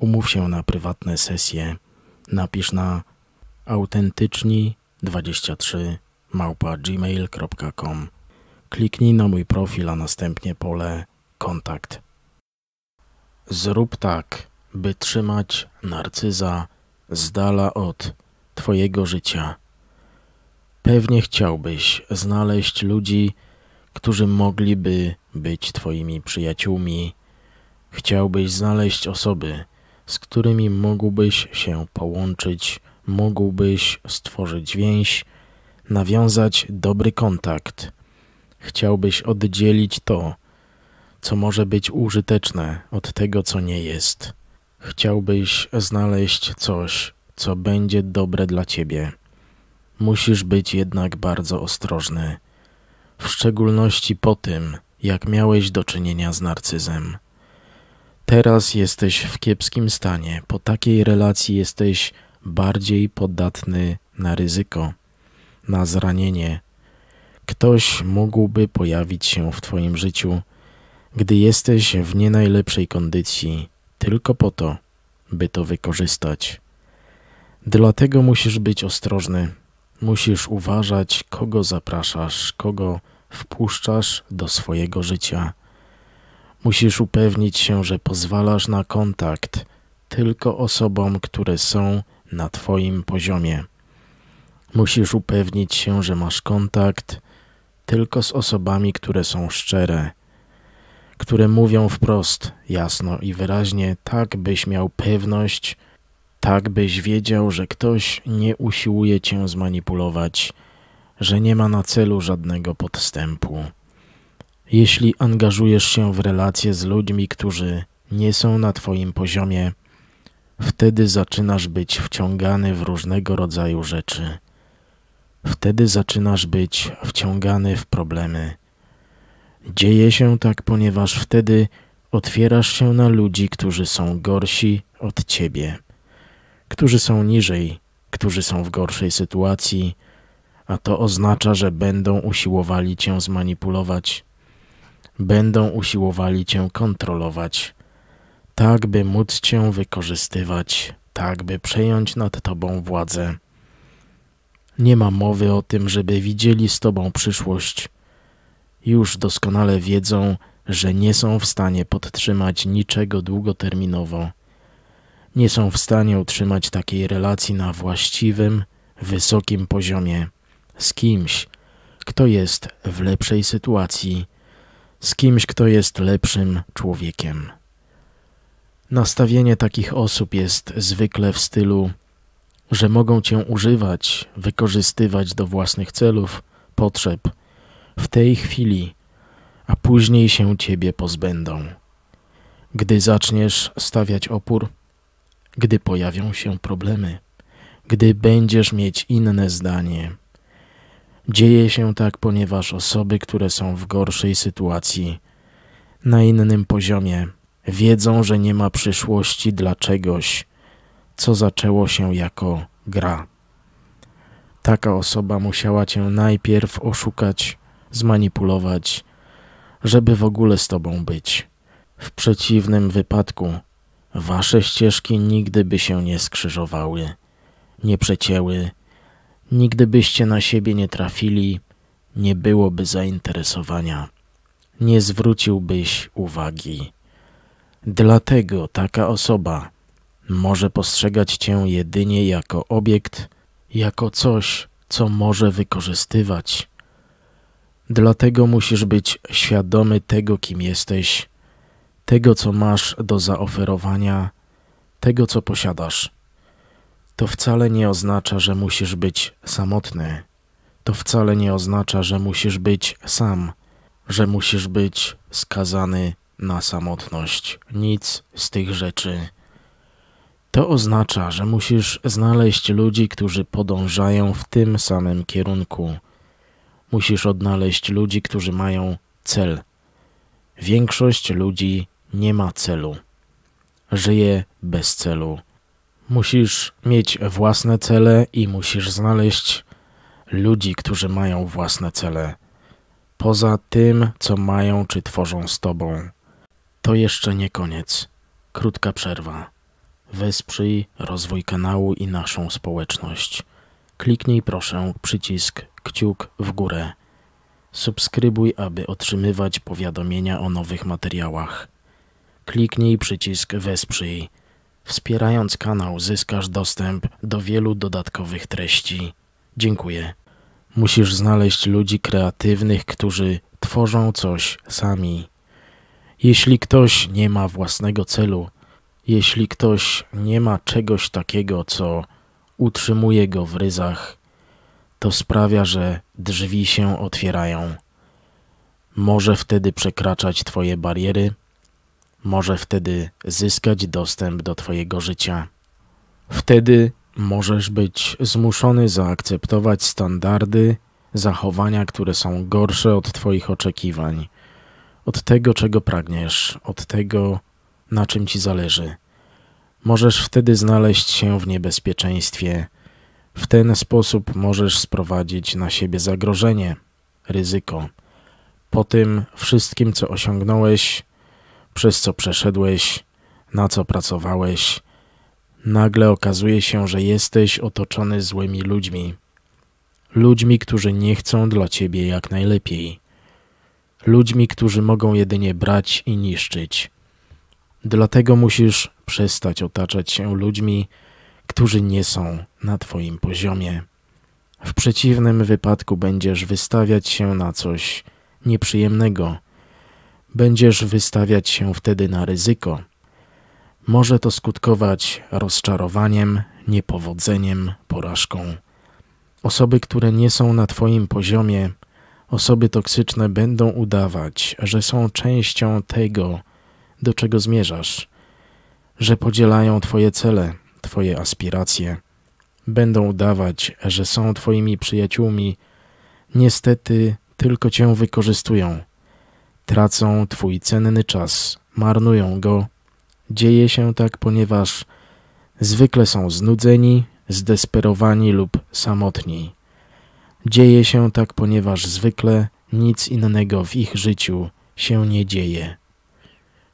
Umów się na prywatne sesje. Napisz na autentyczni23 małpa.gmail.com. Kliknij na mój profil, a następnie pole kontakt. Zrób tak, by trzymać narcyza z dala od Twojego życia. Pewnie chciałbyś znaleźć ludzi, którzy mogliby być Twoimi przyjaciółmi. Chciałbyś znaleźć osoby, z którymi mógłbyś się połączyć, mógłbyś stworzyć więź, nawiązać dobry kontakt. Chciałbyś oddzielić to, co może być użyteczne od tego, co nie jest. Chciałbyś znaleźć coś, co będzie dobre dla ciebie. Musisz być jednak bardzo ostrożny, w szczególności po tym, jak miałeś do czynienia z narcyzem. Teraz jesteś w kiepskim stanie. Po takiej relacji jesteś bardziej podatny na ryzyko, na zranienie. Ktoś mógłby pojawić się w Twoim życiu, gdy jesteś w nie najlepszej kondycji, tylko po to, by to wykorzystać. Dlatego musisz być ostrożny. Musisz uważać, kogo zapraszasz, kogo wpuszczasz do swojego życia. Musisz upewnić się, że pozwalasz na kontakt tylko osobom, które są na Twoim poziomie. Musisz upewnić się, że masz kontakt tylko z osobami, które są szczere, które mówią wprost, jasno i wyraźnie, tak byś miał pewność, tak byś wiedział, że ktoś nie usiłuje cię zmanipulować, że nie ma na celu żadnego podstępu. Jeśli angażujesz się w relacje z ludźmi, którzy nie są na Twoim poziomie, wtedy zaczynasz być wciągany w różnego rodzaju rzeczy. Wtedy zaczynasz być wciągany w problemy. Dzieje się tak, ponieważ wtedy otwierasz się na ludzi, którzy są gorsi od ciebie, którzy są niżej, którzy są w gorszej sytuacji, a to oznacza, że będą usiłowali cię zmanipulować, będą usiłowali cię kontrolować, tak by móc cię wykorzystywać, tak by przejąć nad tobą władzę. Nie ma mowy o tym, żeby widzieli z tobą przyszłość. Już doskonale wiedzą, że nie są w stanie podtrzymać niczego długoterminowo. Nie są w stanie utrzymać takiej relacji na właściwym, wysokim poziomie z kimś, kto jest w lepszej sytuacji z kimś, kto jest lepszym człowiekiem. Nastawienie takich osób jest zwykle w stylu, że mogą cię używać, wykorzystywać do własnych celów, potrzeb w tej chwili, a później się ciebie pozbędą. Gdy zaczniesz stawiać opór, gdy pojawią się problemy, gdy będziesz mieć inne zdanie, Dzieje się tak, ponieważ osoby, które są w gorszej sytuacji, na innym poziomie, wiedzą, że nie ma przyszłości dla czegoś, co zaczęło się jako gra. Taka osoba musiała cię najpierw oszukać, zmanipulować, żeby w ogóle z tobą być. W przeciwnym wypadku wasze ścieżki nigdy by się nie skrzyżowały, nie przecięły Nigdy byście na siebie nie trafili, nie byłoby zainteresowania, nie zwróciłbyś uwagi. Dlatego taka osoba może postrzegać cię jedynie jako obiekt, jako coś, co może wykorzystywać. Dlatego musisz być świadomy tego, kim jesteś, tego, co masz do zaoferowania, tego, co posiadasz. To wcale nie oznacza, że musisz być samotny. To wcale nie oznacza, że musisz być sam, że musisz być skazany na samotność. Nic z tych rzeczy. To oznacza, że musisz znaleźć ludzi, którzy podążają w tym samym kierunku. Musisz odnaleźć ludzi, którzy mają cel. Większość ludzi nie ma celu. Żyje bez celu Musisz mieć własne cele i musisz znaleźć ludzi, którzy mają własne cele. Poza tym, co mają czy tworzą z tobą. To jeszcze nie koniec. Krótka przerwa. Wesprzyj rozwój kanału i naszą społeczność. Kliknij proszę przycisk kciuk w górę. Subskrybuj, aby otrzymywać powiadomienia o nowych materiałach. Kliknij przycisk Wesprzyj Wspierając kanał zyskasz dostęp do wielu dodatkowych treści. Dziękuję. Musisz znaleźć ludzi kreatywnych, którzy tworzą coś sami. Jeśli ktoś nie ma własnego celu, jeśli ktoś nie ma czegoś takiego, co utrzymuje go w ryzach, to sprawia, że drzwi się otwierają. Może wtedy przekraczać Twoje bariery może wtedy zyskać dostęp do Twojego życia. Wtedy możesz być zmuszony zaakceptować standardy, zachowania, które są gorsze od Twoich oczekiwań, od tego, czego pragniesz, od tego, na czym Ci zależy. Możesz wtedy znaleźć się w niebezpieczeństwie. W ten sposób możesz sprowadzić na siebie zagrożenie, ryzyko. Po tym wszystkim, co osiągnąłeś, przez co przeszedłeś, na co pracowałeś. Nagle okazuje się, że jesteś otoczony złymi ludźmi. Ludźmi, którzy nie chcą dla ciebie jak najlepiej. Ludźmi, którzy mogą jedynie brać i niszczyć. Dlatego musisz przestać otaczać się ludźmi, którzy nie są na Twoim poziomie. W przeciwnym wypadku będziesz wystawiać się na coś nieprzyjemnego Będziesz wystawiać się wtedy na ryzyko. Może to skutkować rozczarowaniem, niepowodzeniem, porażką. Osoby, które nie są na Twoim poziomie, osoby toksyczne będą udawać, że są częścią tego, do czego zmierzasz, że podzielają Twoje cele, Twoje aspiracje. Będą udawać, że są Twoimi przyjaciółmi. Niestety tylko Cię wykorzystują Tracą twój cenny czas, marnują go. Dzieje się tak, ponieważ zwykle są znudzeni, zdesperowani lub samotni. Dzieje się tak, ponieważ zwykle nic innego w ich życiu się nie dzieje.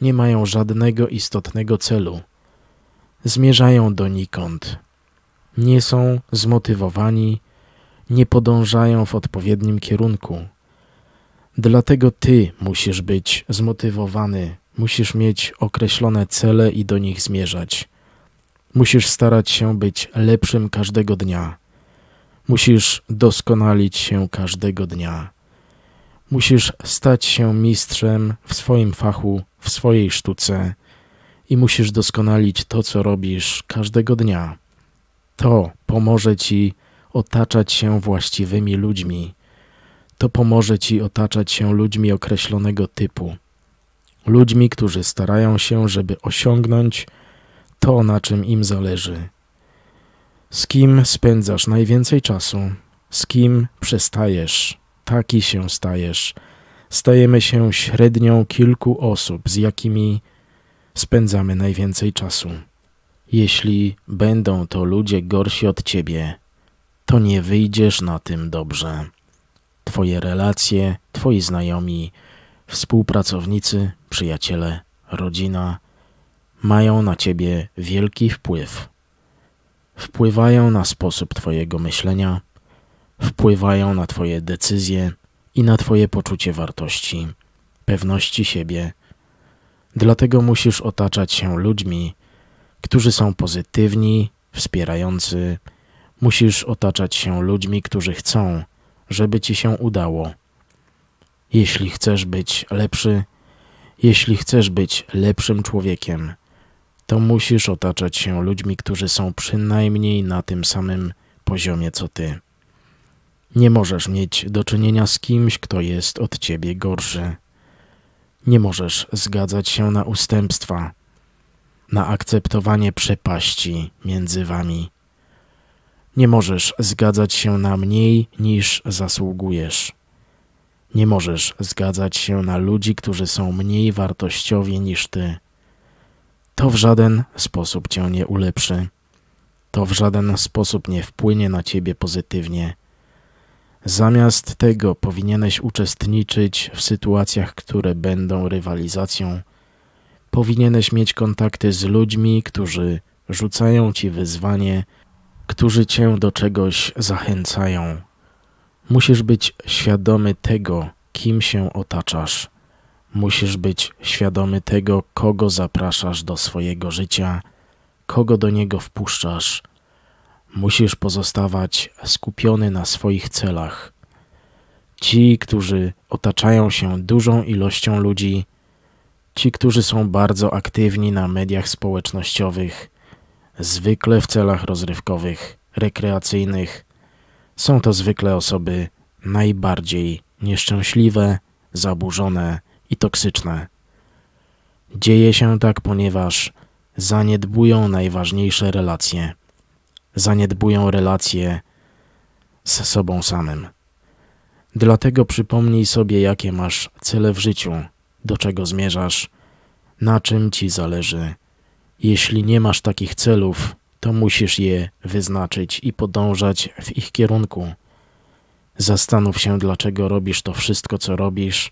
Nie mają żadnego istotnego celu. Zmierzają donikąd. Nie są zmotywowani, nie podążają w odpowiednim kierunku. Dlatego ty musisz być zmotywowany, musisz mieć określone cele i do nich zmierzać. Musisz starać się być lepszym każdego dnia. Musisz doskonalić się każdego dnia. Musisz stać się mistrzem w swoim fachu, w swojej sztuce i musisz doskonalić to, co robisz każdego dnia. To pomoże ci otaczać się właściwymi ludźmi, to pomoże ci otaczać się ludźmi określonego typu. Ludźmi, którzy starają się, żeby osiągnąć to, na czym im zależy. Z kim spędzasz najwięcej czasu? Z kim przestajesz? Taki się stajesz. Stajemy się średnią kilku osób, z jakimi spędzamy najwięcej czasu. Jeśli będą to ludzie gorsi od ciebie, to nie wyjdziesz na tym dobrze. Twoje relacje, Twoi znajomi, współpracownicy, przyjaciele, rodzina mają na Ciebie wielki wpływ. Wpływają na sposób Twojego myślenia, wpływają na Twoje decyzje i na Twoje poczucie wartości, pewności siebie. Dlatego musisz otaczać się ludźmi, którzy są pozytywni, wspierający. Musisz otaczać się ludźmi, którzy chcą, żeby ci się udało. Jeśli chcesz być lepszy, jeśli chcesz być lepszym człowiekiem, to musisz otaczać się ludźmi, którzy są przynajmniej na tym samym poziomie co ty. Nie możesz mieć do czynienia z kimś, kto jest od ciebie gorszy. Nie możesz zgadzać się na ustępstwa, na akceptowanie przepaści między wami. Nie możesz zgadzać się na mniej niż zasługujesz. Nie możesz zgadzać się na ludzi, którzy są mniej wartościowi niż ty. To w żaden sposób cię nie ulepszy. To w żaden sposób nie wpłynie na ciebie pozytywnie. Zamiast tego powinieneś uczestniczyć w sytuacjach, które będą rywalizacją. Powinieneś mieć kontakty z ludźmi, którzy rzucają ci wyzwanie, którzy cię do czegoś zachęcają. Musisz być świadomy tego, kim się otaczasz. Musisz być świadomy tego, kogo zapraszasz do swojego życia, kogo do niego wpuszczasz. Musisz pozostawać skupiony na swoich celach. Ci, którzy otaczają się dużą ilością ludzi, ci, którzy są bardzo aktywni na mediach społecznościowych, zwykle w celach rozrywkowych, rekreacyjnych. Są to zwykle osoby najbardziej nieszczęśliwe, zaburzone i toksyczne. Dzieje się tak, ponieważ zaniedbują najważniejsze relacje. Zaniedbują relacje z sobą samym. Dlatego przypomnij sobie, jakie masz cele w życiu, do czego zmierzasz, na czym ci zależy jeśli nie masz takich celów, to musisz je wyznaczyć i podążać w ich kierunku. Zastanów się, dlaczego robisz to wszystko, co robisz,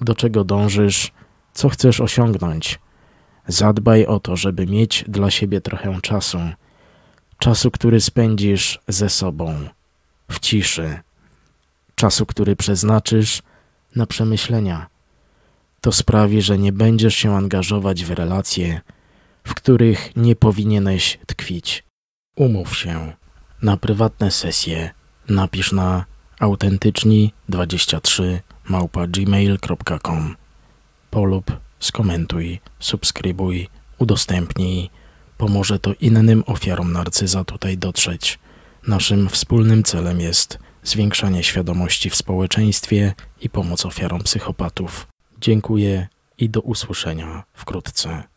do czego dążysz, co chcesz osiągnąć. Zadbaj o to, żeby mieć dla siebie trochę czasu. Czasu, który spędzisz ze sobą, w ciszy. Czasu, który przeznaczysz na przemyślenia. To sprawi, że nie będziesz się angażować w relacje, w których nie powinieneś tkwić. Umów się na prywatne sesje. Napisz na autentyczni23 małpa.gmail.com. Polub, skomentuj, subskrybuj, udostępnij. Pomoże to innym ofiarom narcyza tutaj dotrzeć. Naszym wspólnym celem jest zwiększanie świadomości w społeczeństwie i pomoc ofiarom psychopatów. Dziękuję i do usłyszenia wkrótce.